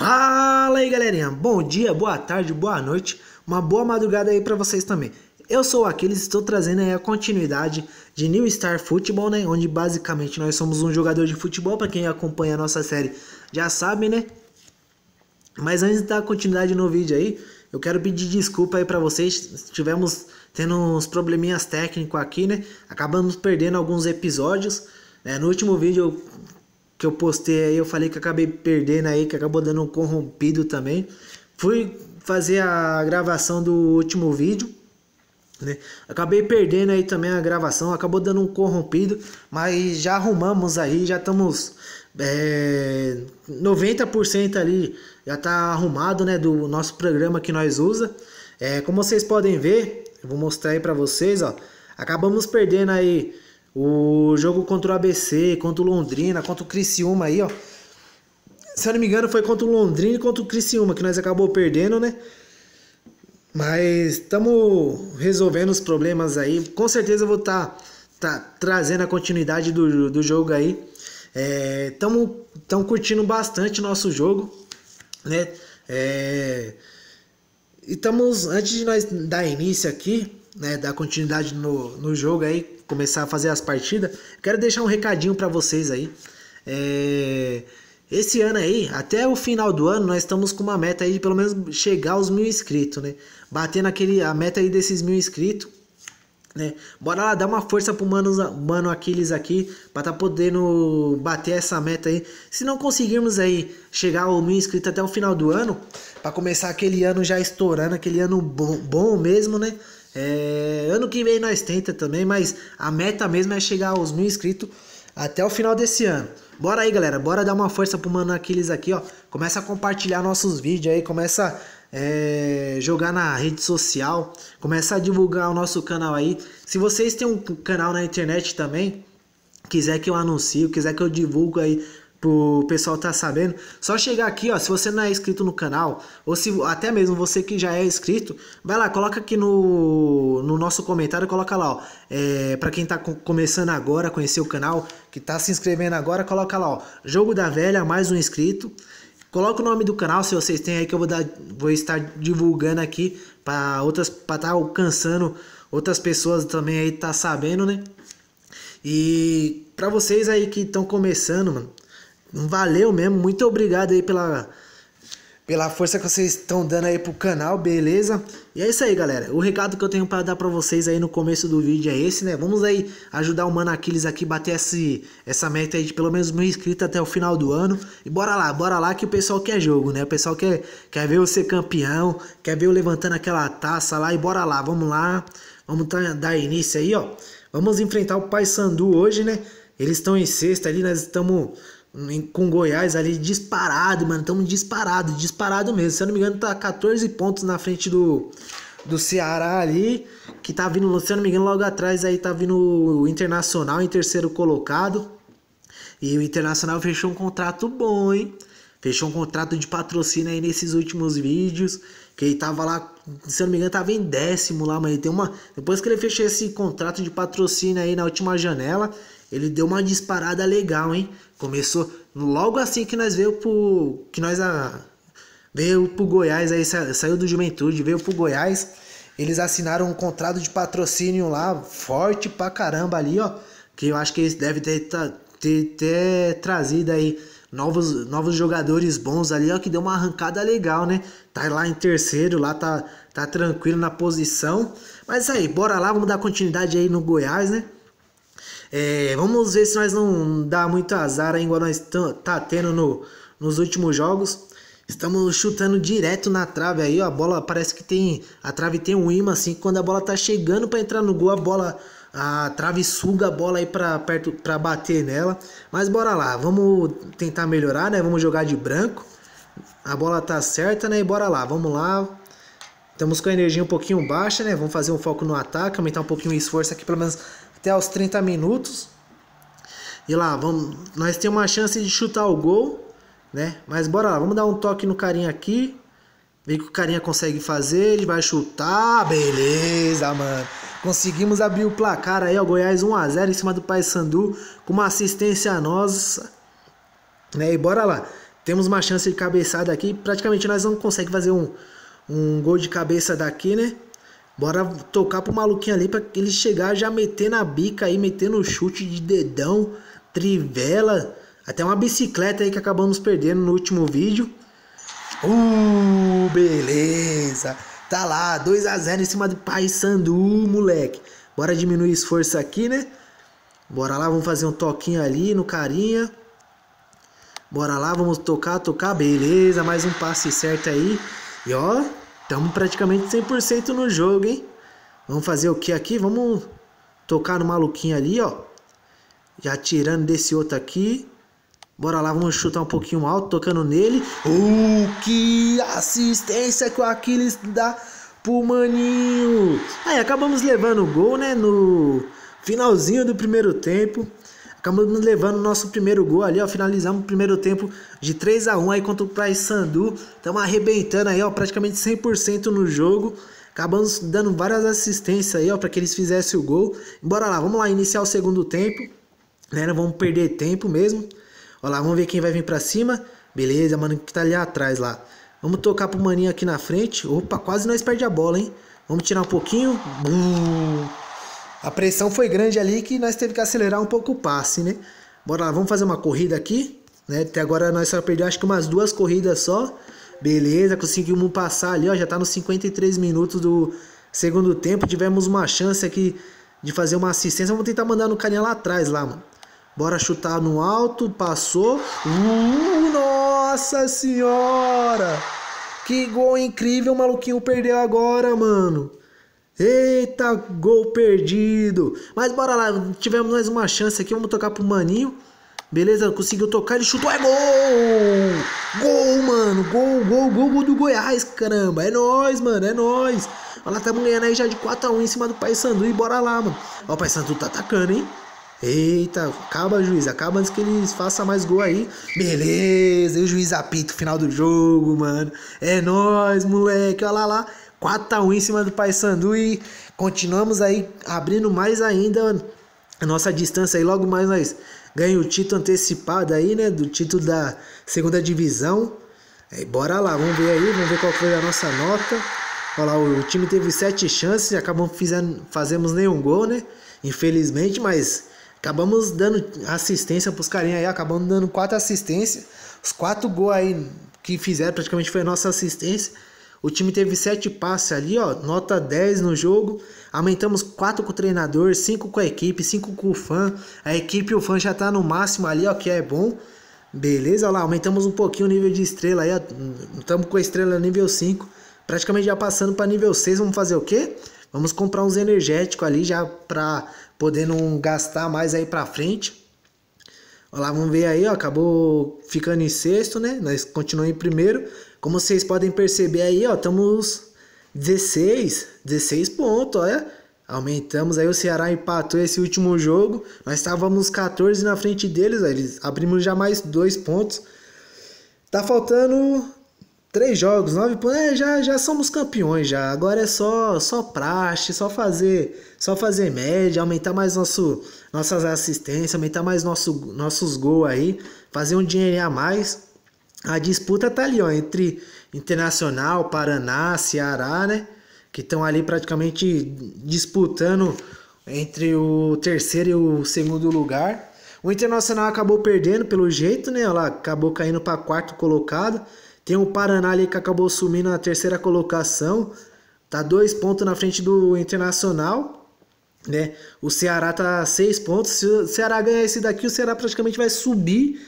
Fala aí, galerinha. Bom dia, boa tarde, boa noite. Uma boa madrugada aí para vocês também. Eu sou o Aquiles, estou trazendo aí a continuidade de New Star Futebol, né? Onde basicamente nós somos um jogador de futebol, para quem acompanha a nossa série já sabe, né? Mas antes da continuidade no vídeo aí, eu quero pedir desculpa aí para vocês. Tivemos tendo uns probleminhas técnicos aqui, né? Acabamos perdendo alguns episódios. Né? No último vídeo eu que eu postei aí, eu falei que acabei perdendo aí, que acabou dando um corrompido também. Fui fazer a gravação do último vídeo, né? Acabei perdendo aí também a gravação, acabou dando um corrompido, mas já arrumamos aí, já estamos é, 90% ali, já tá arrumado, né, do nosso programa que nós usa. É, como vocês podem ver, eu vou mostrar aí para vocês, ó. Acabamos perdendo aí o jogo contra o ABC, contra o Londrina, contra o Criciúma aí, ó. Se eu não me engano, foi contra o Londrina e contra o Criciúma, que nós acabou perdendo, né? Mas estamos resolvendo os problemas aí. Com certeza eu vou estar tá, tá trazendo a continuidade do, do jogo aí. Estamos é, curtindo bastante nosso jogo, né? É, e estamos, antes de nós dar início aqui, né, dar continuidade no, no jogo aí, começar a fazer as partidas, quero deixar um recadinho para vocês aí. É... Esse ano aí, até o final do ano, nós estamos com uma meta aí de pelo menos chegar aos mil inscritos, né? Batendo aquele, a meta aí desses mil inscritos, né? Bora lá dar uma força pro mano, mano Aquiles aqui, pra tá podendo bater essa meta aí. Se não conseguirmos aí chegar ao mil inscritos até o final do ano, para começar aquele ano já estourando, aquele ano bom, bom mesmo, né? É, ano que vem nós tenta também, mas a meta mesmo é chegar aos mil inscritos até o final desse ano. Bora aí, galera. Bora dar uma força pro Mano Aquiles aqui, ó. Começa a compartilhar nossos vídeos aí, começa é, jogar na rede social, começa a divulgar o nosso canal aí. Se vocês têm um canal na internet também, quiser que eu anuncie, quiser que eu divulgue aí pro pessoal tá sabendo. Só chegar aqui, ó, se você não é inscrito no canal, ou se até mesmo você que já é inscrito, vai lá, coloca aqui no, no nosso comentário, coloca lá, ó, é, para quem tá começando agora a conhecer o canal, que tá se inscrevendo agora, coloca lá, ó, Jogo da Velha, mais um inscrito. Coloca o nome do canal, se vocês têm aí, que eu vou, dar, vou estar divulgando aqui para outras, para tá alcançando outras pessoas também aí tá sabendo, né? E para vocês aí que estão começando, mano, Valeu mesmo, muito obrigado aí pela, pela força que vocês estão dando aí pro canal, beleza? E é isso aí, galera. O recado que eu tenho para dar para vocês aí no começo do vídeo é esse, né? Vamos aí ajudar o Mano Aquiles aqui bater esse, essa meta aí de pelo menos mil inscritos até o final do ano. E bora lá, bora lá que o pessoal quer jogo, né? O pessoal quer, quer ver eu ser campeão, quer ver eu levantando aquela taça lá e bora lá, vamos lá. Vamos dar início aí, ó. Vamos enfrentar o Paysandu hoje, né? Eles estão em sexta ali, nós estamos com Goiás ali disparado, mano. Estamos disparado, disparado mesmo. Se eu não me engano, tá 14 pontos na frente do, do Ceará ali. Que tá vindo, se eu não me engano, logo atrás aí tá vindo o Internacional em terceiro colocado. E o Internacional fechou um contrato bom, hein? Fechou um contrato de patrocínio aí nesses últimos vídeos. Que ele tava lá, se eu não me engano, tava em décimo lá, mas ele tem uma. Depois que ele fechou esse contrato de patrocínio aí na última janela, ele deu uma disparada legal, hein? Começou logo assim que nós veio pro que nós a, veio pro Goiás aí sa, saiu do Juventude, veio pro Goiás. Eles assinaram um contrato de patrocínio lá forte pra caramba ali, ó, que eu acho que eles devem ter, ter, ter trazido aí novos, novos jogadores bons ali, ó, que deu uma arrancada legal, né? Tá lá em terceiro, lá tá, tá tranquilo na posição. Mas é isso aí, bora lá, vamos dar continuidade aí no Goiás, né? É, vamos ver se nós não dá muito azar aí, igual nós tá tendo no, nos últimos jogos. Estamos chutando direto na trave aí, ó, a bola parece que tem a trave tem um imã assim, quando a bola tá chegando para entrar no gol, a bola a trave suga a bola aí para perto para bater nela. Mas bora lá, vamos tentar melhorar, né? Vamos jogar de branco. A bola tá certa, né? E bora lá, vamos lá. Estamos com a energia um pouquinho baixa, né? Vamos fazer um foco no ataque, aumentar um pouquinho o esforço aqui, pelo menos até os 30 minutos. E lá, vamos, nós temos uma chance de chutar o gol, né? Mas bora lá, vamos dar um toque no carinha aqui. Ver o que o carinha consegue fazer, ele vai chutar, beleza, mano. Conseguimos abrir o placar aí, ó, Goiás 1 a 0 em cima do Paysandu com uma assistência nossa. Né? E bora lá. Temos uma chance de cabeçada aqui, praticamente nós não conseguimos fazer um um gol de cabeça daqui, né? Bora tocar pro maluquinho ali pra ele chegar já metendo a bica aí, metendo chute de dedão, trivela, até uma bicicleta aí que acabamos perdendo no último vídeo. Uh, beleza. Tá lá, 2 a 0 em cima do Paysandu, moleque. Bora diminuir esforço aqui, né? Bora lá, vamos fazer um toquinho ali no carinha. Bora lá, vamos tocar, tocar. Beleza, mais um passe certo aí. E ó, Estamos praticamente 100% no jogo, hein? Vamos fazer o que aqui? Vamos tocar no maluquinho ali, ó. Já tirando desse outro aqui. Bora lá, vamos chutar um pouquinho alto, tocando nele. Uh, que assistência que o Aquiles dá pro Maninho. Aí, acabamos levando o gol, né? No finalzinho do primeiro tempo. Acabamos levando o nosso primeiro gol ali, ó. Finalizamos o primeiro tempo de 3 a 1 aí contra o Paysandu. Estamos arrebentando aí, ó, praticamente 100% no jogo. Acabamos dando várias assistências aí, ó, para que eles fizessem o gol. Bora lá, vamos lá iniciar o segundo tempo. Né? Não vamos perder tempo mesmo. Olha lá, vamos ver quem vai vir para cima. Beleza, mano, que tá ali atrás lá. Vamos tocar pro maninho aqui na frente. Opa, quase nós perde a bola, hein? Vamos tirar um pouquinho. Bum. Uh! A pressão foi grande ali que nós teve que acelerar um pouco o passe, né? Bora lá, vamos fazer uma corrida aqui, né? Até agora nós só perdeu acho que umas duas corridas só. Beleza, conseguimos passar ali, ó, já tá nos 53 minutos do segundo tempo. Tivemos uma chance aqui de fazer uma assistência. Vamos tentar mandar no carinha lá atrás, lá, mano. Bora chutar no alto, passou. Uh, nossa senhora! Que gol incrível, o maluquinho perdeu agora, mano. Eita, gol perdido. Mas bora lá, tivemos mais uma chance aqui. Vamos tocar pro Maninho. Beleza, conseguiu tocar, ele chutou, é gol! Gol, mano, gol, gol, gol, gol do Goiás, caramba, é nóis, mano, é nóis. Olha lá, tamo ganhando aí já de 4x1 em cima do Paysandu e bora lá, mano. Ó, o Paysandu tá atacando, hein? Eita, acaba, juiz, acaba antes que eles façam mais gol aí. Beleza, e o juiz apita o final do jogo, mano. É nóis, moleque, olha lá, lá. 4x1 em cima do Paysandu e continuamos aí abrindo mais ainda a nossa distância e Logo mais nós ganhamos o título antecipado aí, né? Do título da segunda divisão. Aí, é, bora lá, vamos ver aí, vamos ver qual foi a nossa nota. Olha lá, o, time teve sete chances, acabamos fazendo, fazemos nenhum gol, né? Infelizmente, mas acabamos dando assistência pros carinhas aí, acabamos dando quatro assistências. Os quatro gols aí que fizeram praticamente foi nossa assistência. O time teve 7 passes ali, ó, nota 10 no jogo. Aumentamos 4 com o treinador, 5 com a equipe, 5 com o fã. A equipe e o fã já tá no máximo ali, ó, que é bom. Beleza, olha lá, aumentamos um pouquinho o nível de estrela aí, estamos hum, com a estrela nível 5. Praticamente já passando para nível 6, vamos fazer o quê? Vamos comprar uns energéticos ali já para poder não gastar mais aí para frente. Olha lá, vamos ver aí, ó, acabou ficando em sexto, né? Nós continuamos em primeiro. Como vocês podem perceber aí, ó, estamos 16, 16 pontos, olha. Aumentamos aí, o Ceará empatou esse último jogo. Nós estávamos 14 na frente deles, eles abrimos já mais dois pontos. Tá faltando três jogos, nove pontos. É, já, já somos campeões já. Agora é só só praxe, só fazer, só fazer média, aumentar mais nosso nossas assistências, aumentar mais nosso, nossos gols aí, fazer um dinheirinho a mais. A disputa tá ali, ó, entre Internacional, Paraná, Ceará, né? Que estão ali praticamente disputando entre o terceiro e o segundo lugar. O Internacional acabou perdendo pelo jeito, né? Lá acabou caindo para quarto colocado. Tem o Paraná ali que acabou sumindo na terceira colocação. Tá dois pontos na frente do Internacional, né? O Ceará tá seis pontos. Se o Ceará ganhar esse daqui, o Ceará praticamente vai subir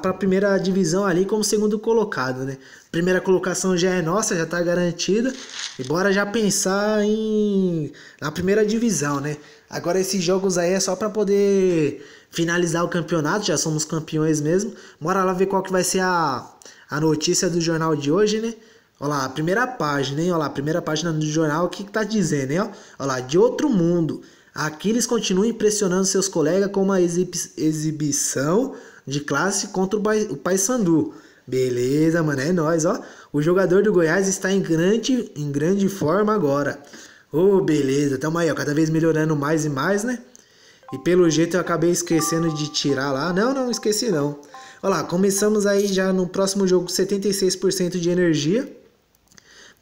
para a primeira divisão ali como segundo colocado, né? Primeira colocação já é nossa, já está garantida. E bora já pensar em na primeira divisão, né? Agora esses jogos aí é só para poder finalizar o campeonato, já somos campeões mesmo. Bora lá ver qual que vai ser a, a notícia do jornal de hoje, né? Olha lá, a primeira página, hein? Olha lá, a primeira página do jornal, o que, que tá dizendo, hein? Olha lá, de outro mundo. Aquiles continua impressionando seus colegas com uma exibi exibição de classe contra o Paysandu. Beleza, mano, é nóis, ó. O jogador do Goiás está em grande, em grande forma agora. Ô, oh, beleza, tamo aí, ó, cada vez melhorando mais e mais, né? E pelo jeito eu acabei esquecendo de tirar lá. Não, não, esqueci não. Olha lá, começamos aí já no próximo jogo 76% de energia.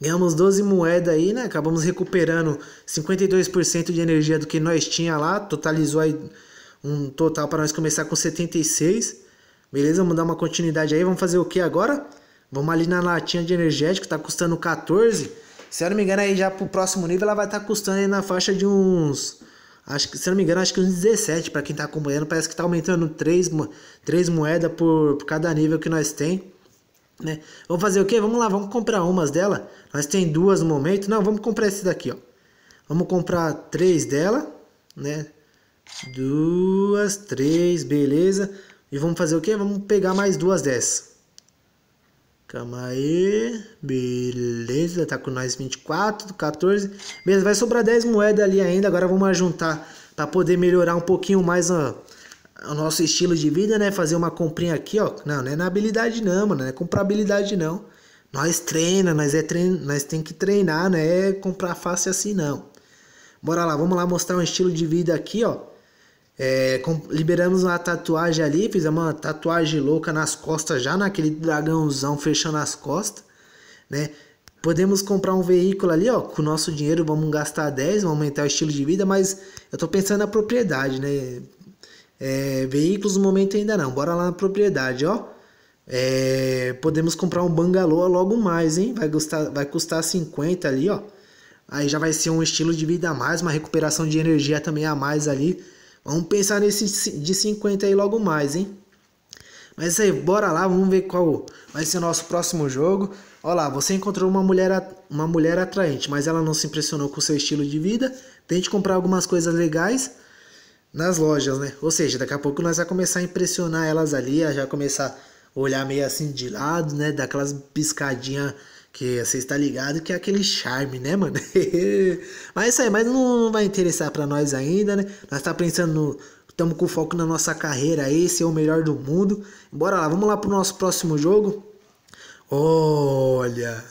Ganhamos 12 moedas aí, né? Acabamos recuperando 52% de energia do que nós tinha lá. Totalizou aí um total para nós começar com 76. Beleza? Vamos dar uma continuidade aí. Vamos fazer o que agora? Vamos ali na latinha de energético, tá custando 14. Se eu não me engano, aí já pro próximo nível ela vai estar tá custando aí na faixa de uns. Acho que, se eu não me engano, acho que uns 17 para quem tá acompanhando. Parece que tá aumentando 3, 3 moedas por, por cada nível que nós tem. Né? Vamos fazer o que? Vamos lá, vamos comprar umas dela. Nós tem duas no momento. Não, vamos comprar esse daqui, ó. Vamos comprar três dela, né? Duas, três, beleza. E vamos fazer o quê? Vamos pegar mais duas dessas. Calma aí. Beleza, tá com nós 24, 14. Beleza, vai sobrar 10 moedas ali ainda. Agora vamos juntar para poder melhorar um pouquinho mais a, o nosso estilo de vida, né? Fazer uma comprinha aqui, ó. Não, não é na habilidade não, mano. Não é comprabilidade não. Nós treina, nós, é trein... nós tem que treinar, né é comprar fácil assim não. Bora lá, vamos lá mostrar um estilo de vida aqui, ó é, liberamos uma tatuagem ali, fizemos uma tatuagem louca nas costas já, naquele dragãozão fechando as costas, né? Podemos comprar um veículo ali, ó, com o nosso dinheiro vamos gastar 10, vamos aumentar o estilo de vida, mas eu tô pensando na propriedade, né? É, veículos no momento ainda não, bora lá na propriedade, ó. É, podemos comprar um bangalô logo mais, hein? Vai custar, vai custar 50 ali, ó. Aí já vai ser um estilo de vida a mais, uma recuperação de energia também a mais ali Vamos pensar nesse de 50 aí logo mais, hein? Mas aí, bora lá, vamos ver qual vai ser o nosso próximo jogo. Olha lá, você encontrou uma mulher, uma mulher atraente, mas ela não se impressionou com seu estilo de vida. Tente comprar algumas coisas legais nas lojas, né? Ou seja, daqui a pouco nós vamos começar a impressionar elas ali, já começar a olhar meio assim de lado, né? Daquelas piscadinha que você está ligado que é aquele charme, né, mano? mas isso aí, mas não vai interessar para nós ainda, né? Nós tá pensando no. Estamos com foco na nossa carreira aí, ser o melhor do mundo. Bora lá, vamos lá pro nosso próximo jogo. Olha!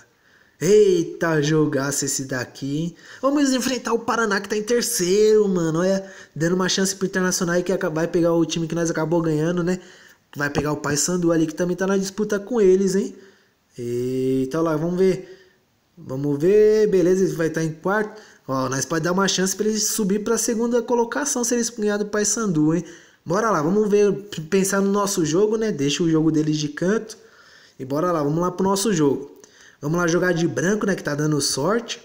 Eita, jogasse esse daqui, hein? Vamos enfrentar o Paraná que tá em terceiro, mano. Olha, dando uma chance pro Internacional aí que vai pegar o time que nós acabou ganhando, né? Vai pegar o Paysandu ali que também tá na disputa com eles, hein? E tá lá, vamos ver. Vamos ver, beleza, ele vai estar tá em quarto. Ó, nós pode dar uma chance para ele subir para a segunda colocação se eles ganhar do Paysandu, hein? Bora lá, vamos ver, pensar no nosso jogo, né? Deixa o jogo deles de canto. E bora lá, vamos lá pro nosso jogo. Vamos lá jogar de branco, né, que tá dando sorte.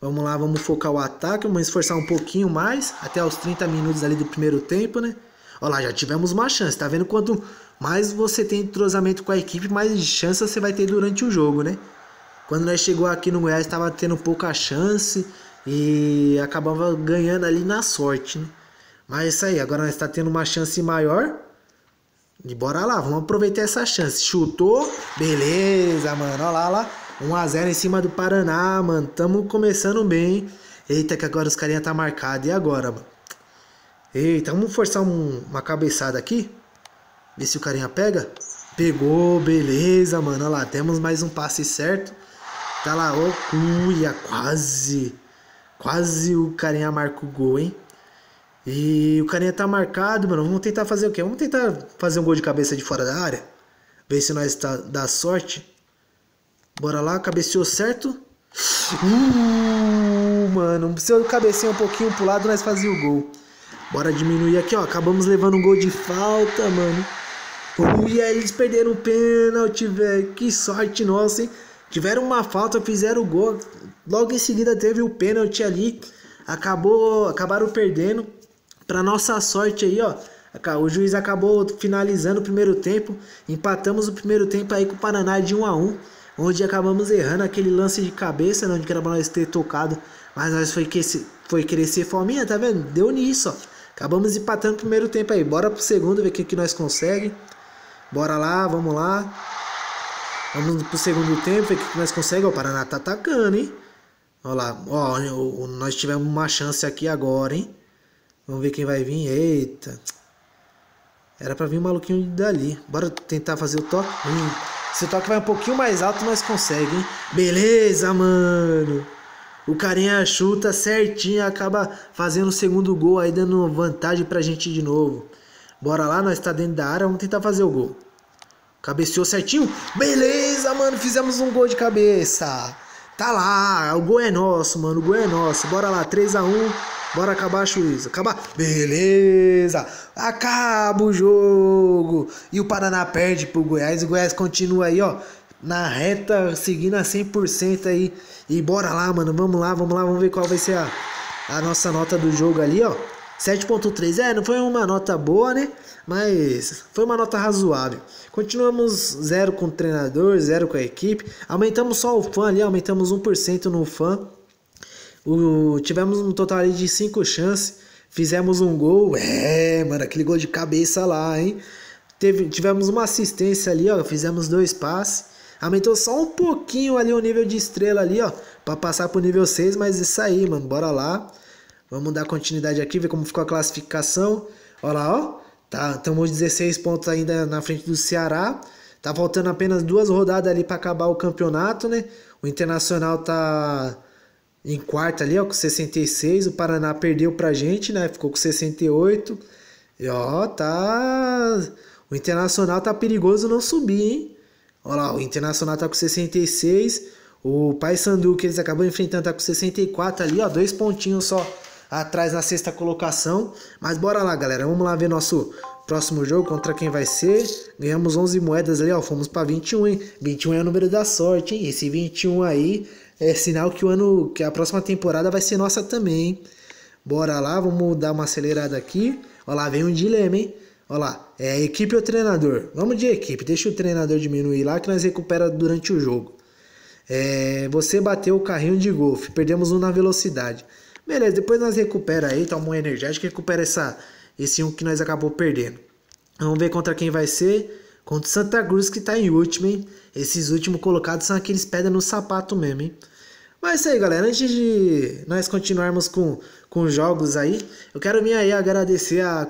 Vamos lá, vamos focar o ataque, vamos esforçar um pouquinho mais, até os 30 minutos ali do primeiro tempo, né? Olha lá, já tivemos uma chance, tá vendo quanto mais você tem entrosamento com a equipe, mais chance você vai ter durante o jogo, né? Quando nós chegou aqui no Goiás, estava tendo pouca chance e acabava ganhando ali na sorte, né? Mas é isso aí, agora nós está tendo uma chance maior. E bora lá, vamos aproveitar essa chance. Chutou, beleza, mano. Olha lá, olha lá. 1x0 em cima do Paraná, mano. Tamo começando bem. Eita, que agora os carinha tá marcado. E agora, mano? Eita, vamos forçar um, uma cabeçada aqui? Vê se o carinha pega. Pegou, beleza, mano. Olha lá, temos mais um passe certo. Tá lá, ó, cuia, quase. Quase o carinha marca o gol, hein? E o carinha tá marcado, mano. Vamos tentar fazer o quê? Vamos tentar fazer um gol de cabeça de fora da área. Ver se nós tá, dá sorte. Bora lá, cabeceou certo. Uh, mano, se eu cabecear um pouquinho pro lado, nós fazia o gol. Bora diminuir aqui, ó. Acabamos levando um gol de falta, mano e aí eles perderam o pênalti, velho. Que sorte nossa, hein? Tiveram uma falta, fizeram o gol. Logo em seguida teve o pênalti ali. Acabou, acabaram perdendo. Para nossa sorte aí, ó. O juiz acabou finalizando o primeiro tempo. Empatamos o primeiro tempo aí com o Paraná de 1 a 1 onde acabamos errando aquele lance de cabeça, né, onde era pra nós ter tocado, mas nós foi, foi crescer fominha, tá vendo? Deu nisso, ó. Acabamos empatando o primeiro tempo aí. Bora pro segundo ver o que, que nós conseguimos. Bora lá, vamos lá. Vamos pro segundo tempo, ver o que nós conseguimos. O Paraná tá atacando, hein? Olha lá, ó, nós tivemos uma chance aqui agora, hein? Vamos ver quem vai vir. Eita. Era pra vir um maluquinho dali. Bora tentar fazer o toque. Hum. Se o toque vai um pouquinho mais alto, nós conseguimos, hein? Beleza, mano. O carinha chuta certinho, acaba fazendo o segundo gol aí, dando vantagem pra gente de novo. Bora lá, nós está dentro da área, vamos tentar fazer o gol. Cabeceou certinho. Beleza, mano, fizemos um gol de cabeça. Tá lá, o gol é nosso, mano, o gol é nosso. Bora lá, 3 a 1 Bora acabar a Acabar. Beleza. Acaba o jogo. E o Paraná perde pro Goiás. O Goiás continua aí, ó. Na reta, seguindo a 100% aí. E bora lá, mano. Vamos lá, vamos lá. Vamos ver qual vai ser a, a nossa nota do jogo ali, ó. 7.3, é, não foi uma nota boa, né? Mas foi uma nota razoável. Continuamos zero com o treinador, zero com a equipe. Aumentamos só o fã ali, aumentamos 1% no fã. O, tivemos um total de 5 chances. Fizemos um gol. É, mano, aquele gol de cabeça lá, hein? Teve, tivemos uma assistência ali, ó. Fizemos dois passes. Aumentou só um pouquinho ali o nível de estrela ali, ó. Pra passar pro nível 6, mas isso aí, mano. Bora lá. Vamos dar continuidade aqui, ver como ficou a classificação. Olha lá, ó. Tá, estamos 16 pontos ainda na frente do Ceará. Tá faltando apenas duas rodadas ali para acabar o campeonato, né? O Internacional tá em quarto ali, ó, com 66. O Paraná perdeu pra gente, né? Ficou com 68. E ó, tá. O Internacional tá perigoso não subir, hein? Olha lá, o Internacional tá com 66. O Paysandu, que eles acabam enfrentando, tá com 64 ali, ó. Dois pontinhos só atrás na sexta colocação. Mas bora lá, galera. Vamos lá ver nosso próximo jogo contra quem vai ser. Ganhamos 11 moedas ali, ó. Fomos para 21, hein? 21 é o número da sorte, hein? Esse 21 aí é sinal que o ano, que a próxima temporada vai ser nossa também, hein? Bora lá, vamos dar uma acelerada aqui. Ó lá, vem um dilema, hein? Olha lá, é equipe ou treinador? Vamos de equipe, deixa o treinador diminuir lá que nós recupera durante o jogo. É, você bateu o carrinho de golfe, perdemos um na velocidade. Beleza, depois nós recupera aí, toma tá um energético, recupera essa, esse um que nós acabou perdendo. Vamos ver contra quem vai ser. Contra o Santa Cruz, que está em último, hein? Esses últimos colocados são aqueles pedra no sapato mesmo, hein? Mas é isso aí, galera. Antes de nós continuarmos com, com jogos aí, eu quero me aí agradecer a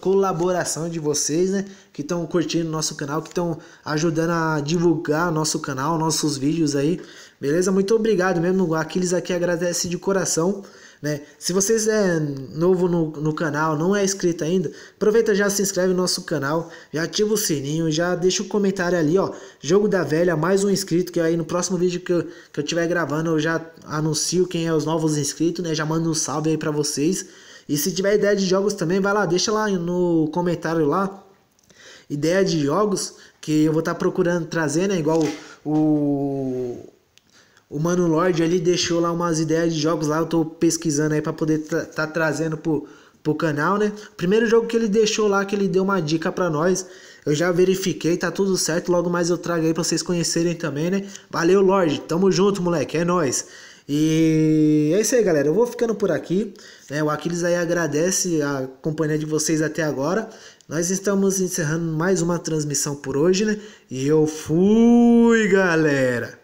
colaboração de vocês, né? Que estão curtindo nosso canal, que estão ajudando a divulgar nosso canal, nossos vídeos aí. Beleza? Muito obrigado mesmo. Aquiles aqui agradece de coração. Né? Se vocês é novo no, no canal, não é inscrito ainda, aproveita já se inscreve no nosso canal, já ativa o sininho, já deixa o um comentário ali, ó. Jogo da Velha, mais um inscrito, que aí no próximo vídeo que eu, que eu tiver gravando eu já anuncio quem é os novos inscritos, né? Já mando um salve aí pra vocês. E se tiver ideia de jogos também, vai lá, deixa lá no comentário lá. Ideia de jogos que eu vou estar tá procurando trazer, né? Igual o, o Mano Lorde ali deixou lá umas ideias de jogos lá, eu tô pesquisando aí para poder tá, trazendo pro, pro canal, né? primeiro jogo que ele deixou lá, que ele deu uma dica para nós, eu já verifiquei, tá tudo certo, logo mais eu trago aí pra vocês conhecerem também, né? Valeu, Lorde, tamo junto, moleque, é nóis. E é isso aí, galera. Eu vou ficando por aqui. Né? O Aquiles aí agradece a companhia de vocês até agora. Nós estamos encerrando mais uma transmissão por hoje, né? E eu fui, galera!